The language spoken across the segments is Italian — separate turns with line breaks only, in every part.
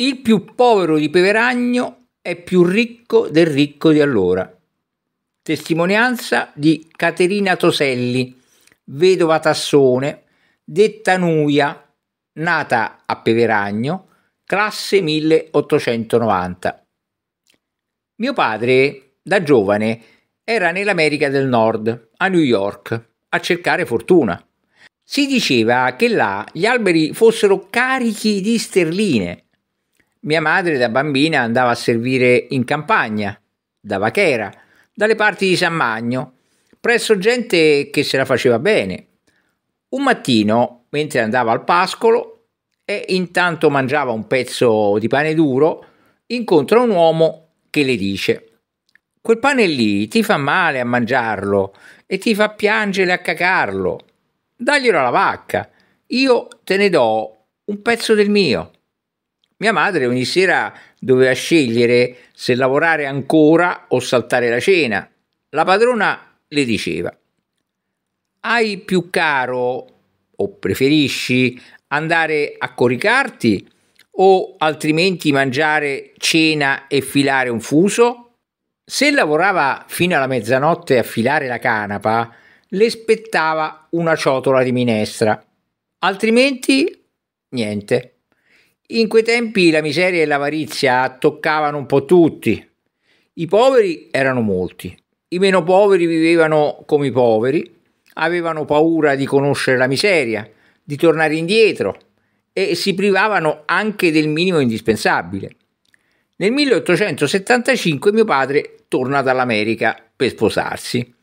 Il più povero di Peveragno è più ricco del ricco di allora. Testimonianza di Caterina Toselli, vedova Tassone, detta Nuia, nata a Peveragno, classe 1890. Mio padre, da giovane, era nell'America del Nord, a New York, a cercare fortuna. Si diceva che là gli alberi fossero carichi di sterline mia madre da bambina andava a servire in campagna, da Vachera, dalle parti di San Magno, presso gente che se la faceva bene. Un mattino, mentre andava al pascolo e intanto mangiava un pezzo di pane duro, incontra un uomo che le dice Quel pane lì ti fa male a mangiarlo e ti fa piangere a cacarlo. Daglielo alla vacca, io te ne do un pezzo del mio. Mia madre ogni sera doveva scegliere se lavorare ancora o saltare la cena. La padrona le diceva: Hai più caro o preferisci andare a coricarti o altrimenti mangiare cena e filare un fuso? Se lavorava fino alla mezzanotte a filare la canapa, le spettava una ciotola di minestra, altrimenti niente. In quei tempi la miseria e l'avarizia toccavano un po' tutti. I poveri erano molti, i meno poveri vivevano come i poveri, avevano paura di conoscere la miseria, di tornare indietro e si privavano anche del minimo indispensabile. Nel 1875 mio padre torna dall'America per sposarsi.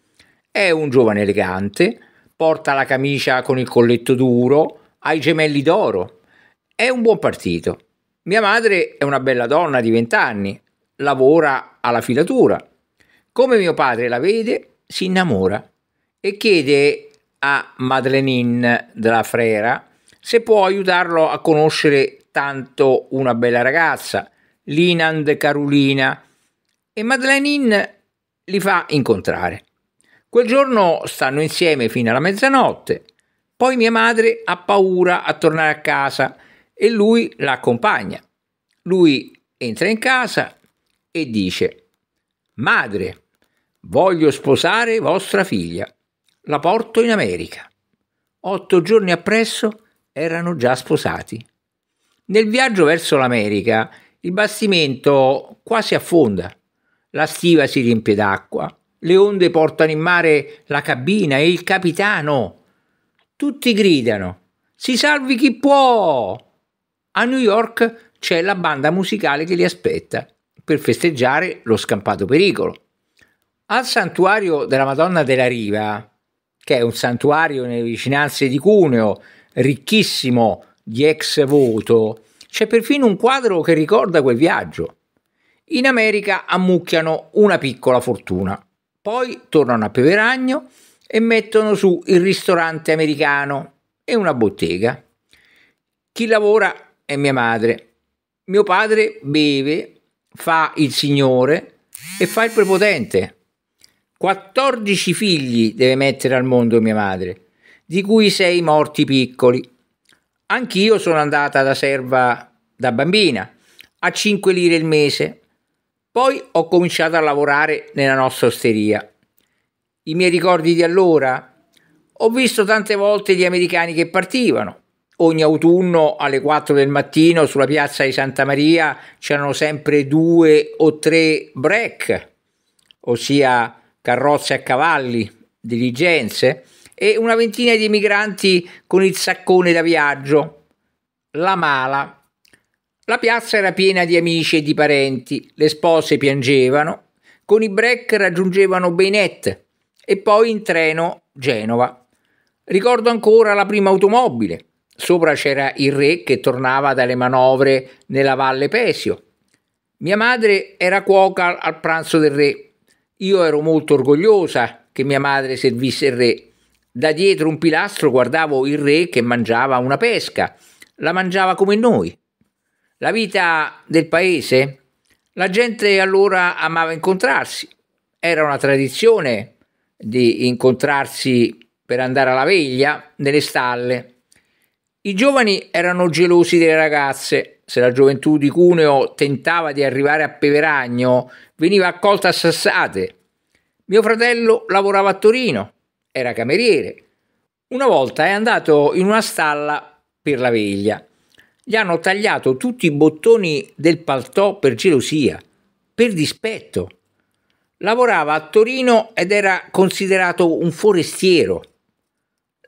È un giovane elegante, porta la camicia con il colletto duro, ha i gemelli d'oro, è un buon partito. Mia madre è una bella donna di 20 anni, lavora alla filatura. Come mio padre la vede, si innamora e chiede a Madeleine della Frera se può aiutarlo a conoscere tanto una bella ragazza, Linand Carolina, e Madeleine li fa incontrare. Quel giorno stanno insieme fino alla mezzanotte, poi mia madre ha paura a tornare a casa e lui la accompagna. Lui entra in casa e dice, Madre, voglio sposare vostra figlia, la porto in America. Otto giorni appresso erano già sposati. Nel viaggio verso l'America il bastimento quasi affonda, la stiva si riempie d'acqua, le onde portano in mare la cabina e il capitano. Tutti gridano, si salvi chi può! A New York c'è la banda musicale che li aspetta per festeggiare lo scampato pericolo. Al santuario della Madonna della Riva, che è un santuario nelle vicinanze di Cuneo, ricchissimo di ex voto, c'è perfino un quadro che ricorda quel viaggio. In America ammucchiano una piccola fortuna, poi tornano a Peveragno e mettono su il ristorante americano e una bottega. Chi lavora è mia madre. Mio padre beve, fa il signore e fa il prepotente. 14 figli deve mettere al mondo mia madre, di cui sei morti piccoli. Anch'io sono andata da serva da bambina, a 5 lire il mese. Poi ho cominciato a lavorare nella nostra osteria. I miei ricordi di allora? Ho visto tante volte gli americani che partivano, ogni autunno alle 4 del mattino sulla piazza di Santa Maria c'erano sempre due o tre break, ossia carrozze a cavalli, diligenze, e una ventina di migranti con il saccone da viaggio, la mala. La piazza era piena di amici e di parenti, le spose piangevano, con i break raggiungevano Beinette e poi in treno Genova. Ricordo ancora la prima automobile, Sopra c'era il re che tornava dalle manovre nella valle Pesio. Mia madre era cuoca al pranzo del re. Io ero molto orgogliosa che mia madre servisse il re. Da dietro un pilastro guardavo il re che mangiava una pesca. La mangiava come noi. La vita del paese? La gente allora amava incontrarsi. Era una tradizione di incontrarsi per andare alla veglia nelle stalle i giovani erano gelosi delle ragazze. Se la gioventù di Cuneo tentava di arrivare a Peveragno, veniva accolta a sassate. Mio fratello lavorava a Torino, era cameriere. Una volta è andato in una stalla per la veglia. Gli hanno tagliato tutti i bottoni del paltò per gelosia, per dispetto. Lavorava a Torino ed era considerato un forestiero.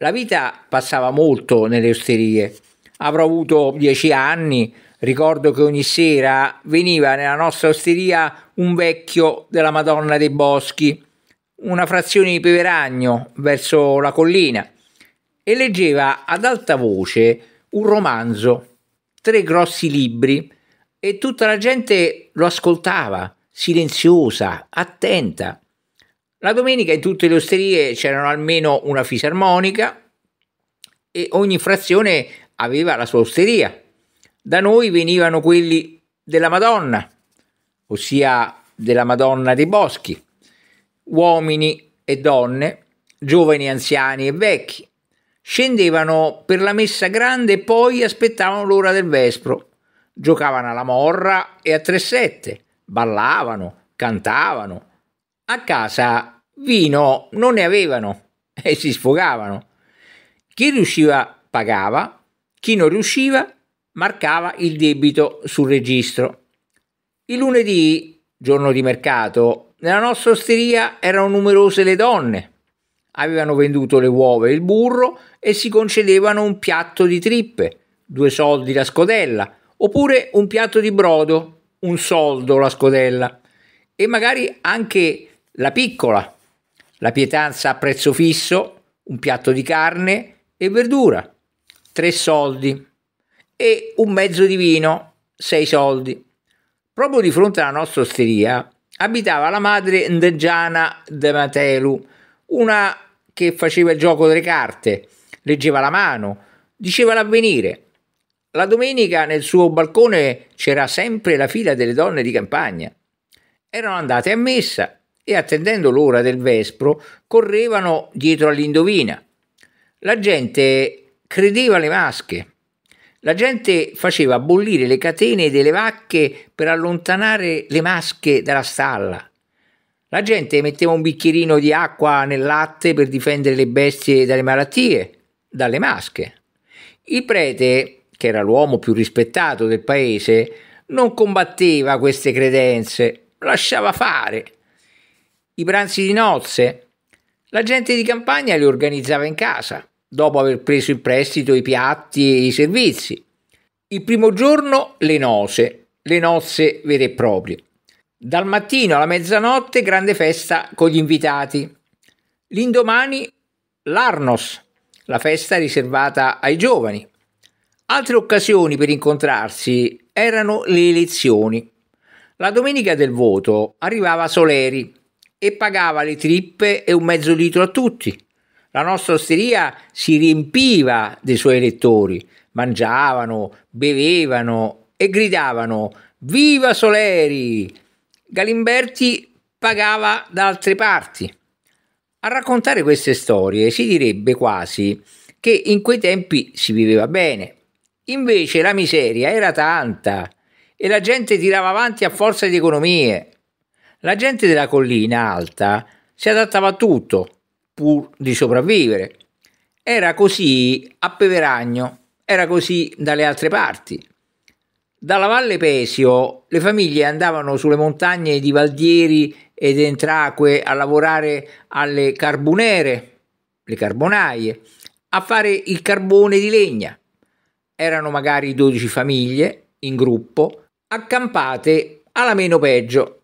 La vita passava molto nelle osterie. Avrò avuto dieci anni. Ricordo che ogni sera veniva nella nostra osteria un vecchio della Madonna dei Boschi, una frazione di Peveragno, verso la collina, e leggeva ad alta voce un romanzo, tre grossi libri, e tutta la gente lo ascoltava, silenziosa, attenta. La domenica in tutte le osterie c'erano almeno una fisarmonica e ogni frazione aveva la sua osteria. Da noi venivano quelli della Madonna, ossia della Madonna dei Boschi, uomini e donne, giovani, anziani e vecchi. Scendevano per la messa grande e poi aspettavano l'ora del vespro. Giocavano alla morra e a tre sette, ballavano, cantavano, a casa vino non ne avevano e si sfogavano. Chi riusciva pagava, chi non riusciva marcava il debito sul registro. Il lunedì, giorno di mercato, nella nostra osteria erano numerose le donne. Avevano venduto le uova e il burro e si concedevano un piatto di trippe, due soldi la scodella, oppure un piatto di brodo, un soldo la scodella, e magari anche la piccola, la pietanza a prezzo fisso, un piatto di carne e verdura, 3 soldi e un mezzo di vino, 6 soldi. Proprio di fronte alla nostra osteria abitava la madre Ndegiana De Matelu, una che faceva il gioco delle carte, leggeva la mano, diceva l'avvenire. La domenica nel suo balcone c'era sempre la fila delle donne di campagna. Erano andate a messa e attendendo l'ora del vespro correvano dietro all'indovina. La gente credeva alle masche. La gente faceva bollire le catene delle vacche per allontanare le masche dalla stalla. La gente metteva un bicchierino di acqua nel latte per difendere le bestie dalle malattie, dalle masche. Il prete, che era l'uomo più rispettato del paese, non combatteva queste credenze, lasciava fare i pranzi di nozze. La gente di campagna li organizzava in casa, dopo aver preso in prestito i piatti e i servizi. Il primo giorno le nozze, le nozze vere e proprie. Dal mattino alla mezzanotte grande festa con gli invitati. L'indomani l'Arnos, la festa riservata ai giovani. Altre occasioni per incontrarsi erano le elezioni. La domenica del voto arrivava Soleri, e pagava le trippe e un mezzo litro a tutti. La nostra osteria si riempiva dei suoi lettori, mangiavano, bevevano e gridavano Viva Soleri! Galimberti pagava da altre parti. A raccontare queste storie si direbbe quasi che in quei tempi si viveva bene. Invece la miseria era tanta e la gente tirava avanti a forza di economie. La gente della collina alta si adattava a tutto, pur di sopravvivere. Era così a Peveragno, era così dalle altre parti. Dalla Valle Pesio le famiglie andavano sulle montagne di Valdieri ed Entracque a lavorare alle carbonere, le carbonaie, a fare il carbone di legna. Erano magari 12 famiglie in gruppo, accampate alla meno peggio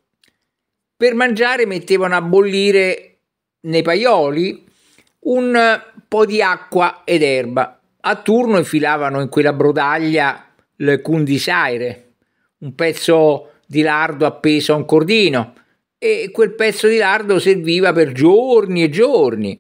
per mangiare mettevano a bollire nei paioli un po' di acqua ed erba. A turno infilavano in quella brodaglia le cundisaire, un pezzo di lardo appeso a un cordino, e quel pezzo di lardo serviva per giorni e giorni.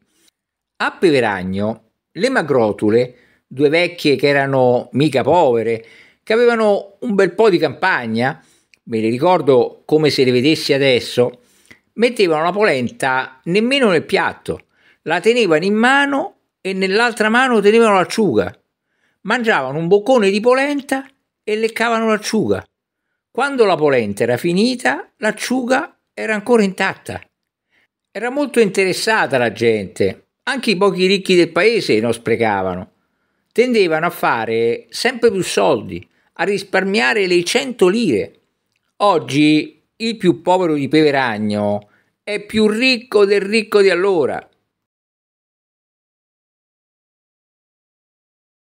A Peveragno le magrotule, due vecchie che erano mica povere, che avevano un bel po' di campagna, me le ricordo come se le vedessi adesso, mettevano la polenta nemmeno nel piatto, la tenevano in mano e nell'altra mano tenevano l'acciuga. Mangiavano un boccone di polenta e leccavano l'acciuga. Quando la polenta era finita, l'acciuga era ancora intatta. Era molto interessata la gente, anche i pochi ricchi del paese non sprecavano. Tendevano a fare sempre più soldi, a risparmiare le 100 lire Oggi il più povero di Peveragno è più ricco del ricco di allora.